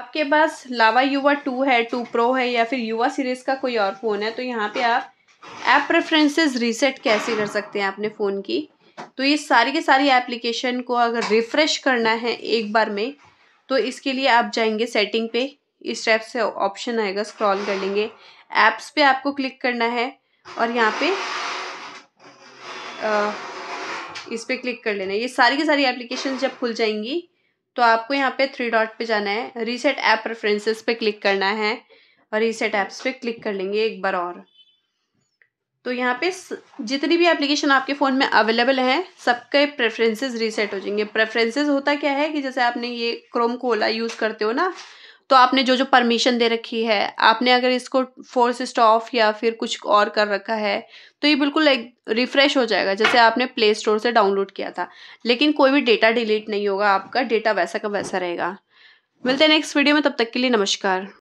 आपके पास लावा युवा टू है टू प्रो है या फिर युवा सीरीज़ का कोई और फ़ोन है तो यहाँ पे आप ऐप प्रेफरेंसेस रीसेट कैसे कर सकते हैं अपने फ़ोन की तो ये सारी के सारी एप्लीकेशन को अगर रिफ़्रेश करना है एक बार में तो इसके लिए आप जाएंगे सेटिंग पे इस टाइप से ऑप्शन आएगा स्क्रॉल कर लेंगे ऐप्स पे आपको क्लिक करना है और यहाँ पे आ, इस पर क्लिक कर लेना ये सारी की सारी एप्लीकेशन जब खुल जाएंगी तो आपको यहाँ पे थ्री डॉट पे जाना है रीसेट ऐप प्रेफरेंसेस पे क्लिक करना है और रीसेट ऐप्स पे क्लिक कर लेंगे एक बार और तो यहाँ पे जितनी भी एप्लीकेशन आपके फ़ोन में अवेलेबल है सबके प्रेफरेंसेस रीसेट हो जाएंगे प्रेफरेंसेस होता क्या है कि जैसे आपने ये क्रोम कोला यूज़ करते हो ना तो आपने जो जो परमिशन दे रखी है आपने अगर इसको फोर्स ऑफ या फिर कुछ और कर रखा है तो ये बिल्कुल एक रिफ़्रेश हो जाएगा जैसे आपने प्ले स्टोर से डाउनलोड किया था लेकिन कोई भी डेटा डिलीट नहीं होगा आपका डेटा वैसा का वैसा रहेगा मिलते हैं नेक्स्ट वीडियो में तब तक के लिए नमस्कार